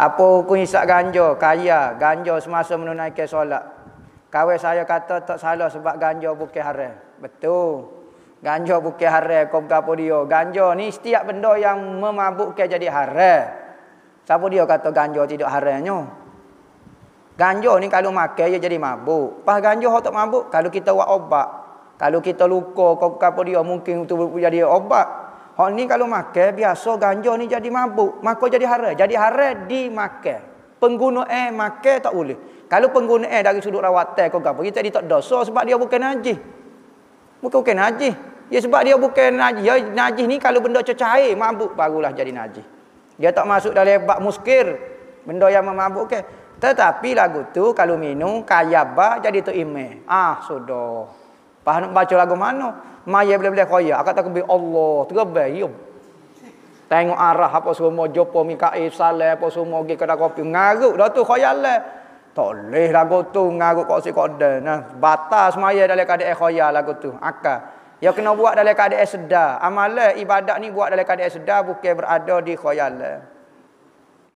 Apa hukum hisap ganja? Kaya, ganja semasa menunaikan solat. Kawan saya kata tak salah sebab ganja bukan haram. Betul. Ganja bukan haram, kau bukan dia. Ganja ni setiap benda yang memabukkan jadi haram. Siapa dia kata ganja tidak haramnya? Ganja ni kalau makan dia jadi mabuk. Pas ganja kau tak mabuk, kalau kita buat obat. Kalau kita luka, kau bukan dia, mungkin itu jadi obat. Hak oh, ni kalau makan biasa ganja ni jadi mabuk, maka jadi haram. Jadi haram dimakan. Pengguna eh makan tak boleh. Kalau pengguna eh dari sudut rawatan kau gapo kita tak dosa sebab dia bukan najis. Bukan bukan najis. Ya sebab dia bukan najis. Ya najis ni kalau benda cecair mabuk barulah jadi najis. Dia tak masuk dalam bab muskir. Benda yang memabukkan. Tetapi lagu tu kalau minum kaya ba jadi tu imeh. Ah sudah. Pas nak baca lagu mana? Maya bila-bila khoya. Aku tak kebi Allah. Terbaik. Yum. Tengok arah apa semua. Jumpa Mikael Saleh apa semua. Pergi kedai kopi. Ngaruk. Dah tu khoya lah. Tak boleh lagu tu. Ngaruk kau si kode. Nah, batas maya dalam keadaan khoya lagu tu. Akal. Yang kena buat dalam keadaan sedar. Amalah ibadat ni buat dalam keadaan sedar. Bukan berada di khoya lah.